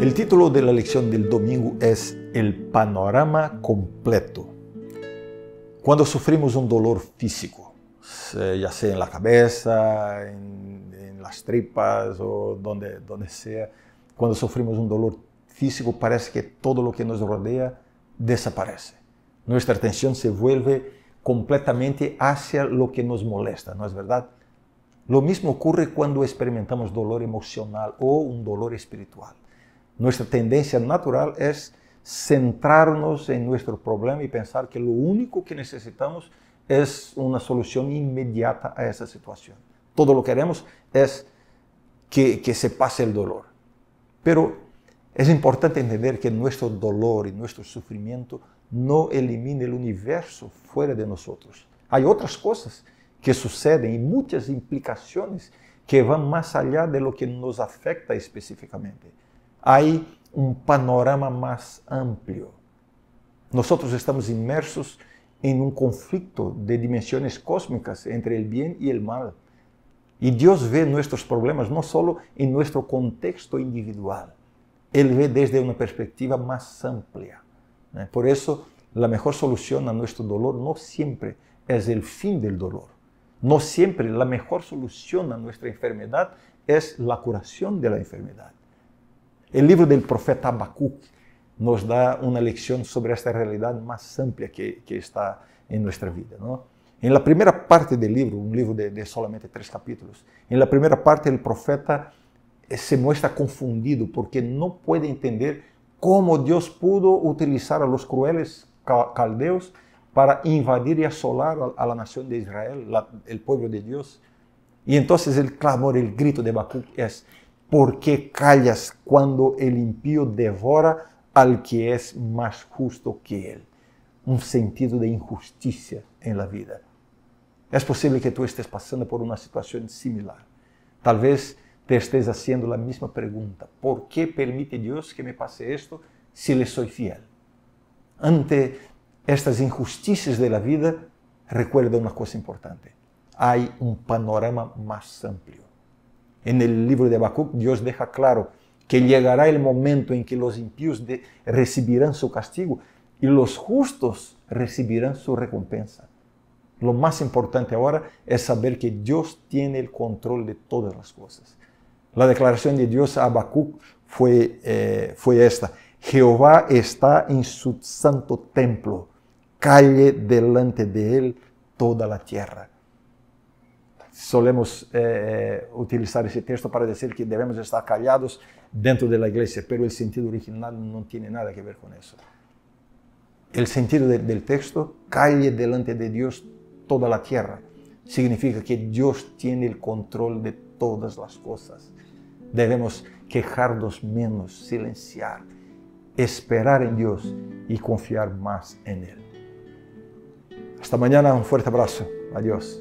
El título de la lección del domingo es El panorama completo. Cuando sufrimos un dolor físico, ya sea en la cabeza, en, las tripas o donde, donde sea, cuando sufrimos un dolor físico parece que todo lo que nos rodea desaparece. Nuestra atención se vuelve completamente hacia lo que nos molesta, ¿no es verdad? Lo mismo ocurre cuando experimentamos dolor emocional o un dolor espiritual. Nossa tendencia natural é centrar nos em nosso problema e pensar que o único que necessitamos é uma solução inmediata a essa situação. Todo lo que queremos é que, que se passe o dolor. Pero é importante entender que nosso dolor e nosso sofrimento não elimina o universo fora de nós. Há outras coisas que sucedem e muitas implicaciones que vão mais allá de lo que nos afeta específicamente. hay un panorama más amplio. Nosotros estamos inmersos en un conflicto de dimensiones cósmicas entre el bien y el mal. Y Dios ve nuestros problemas no solo en nuestro contexto individual, Él ve desde una perspectiva más amplia. ¿Eh? Por eso, la mejor solución a nuestro dolor no siempre es el fin del dolor. No siempre la mejor solución a nuestra enfermedad es la curación de la enfermedad. O livro do profeta Abacuque nos dá uma lição sobre esta realidade mais ampla que, que está em nossa vida. Não? Em la primeira parte do livro, um livro de, de solamente três capítulos, em la primeira parte, o profeta se muestra confundido porque não pode entender como Deus pudo utilizar a los crueles caldeus para invadir e assolar a, a la de Israel, o el pueblo de Deus. E então, o clamor, o grito de Abacuc é: ¿Por qué callas cuando el impío devora al que es más justo que él? Un sentido de injusticia en la vida. Es posible que tú estés pasando por una situación similar. Tal vez te estés haciendo la misma pregunta. ¿Por qué permite Dios que me pase esto si le soy fiel? Ante estas injusticias de la vida, recuerda una cosa importante. Hay un panorama más amplio. En el libro de Habacuc, Dios deja claro que llegará el momento en que los impíos recibirán su castigo y los justos recibirán su recompensa. Lo más importante ahora es saber que Dios tiene el control de todas las cosas. La declaración de Dios a Habacuc fue eh, esta. Jehová está en su santo templo, calle delante de él toda la tierra solemos eh, eh, utilizar ese texto para decir que debemos estar callados dentro de la iglesia, pero el sentido original no tiene nada que ver con eso. El sentido del texto, calle delante de Dios toda la tierra, significa que Dios tiene el control de todas las cosas. Debemos quejarnos menos, silenciar, esperar en Dios y confiar más en Él. Hasta mañana, un fuerte abrazo. Adiós.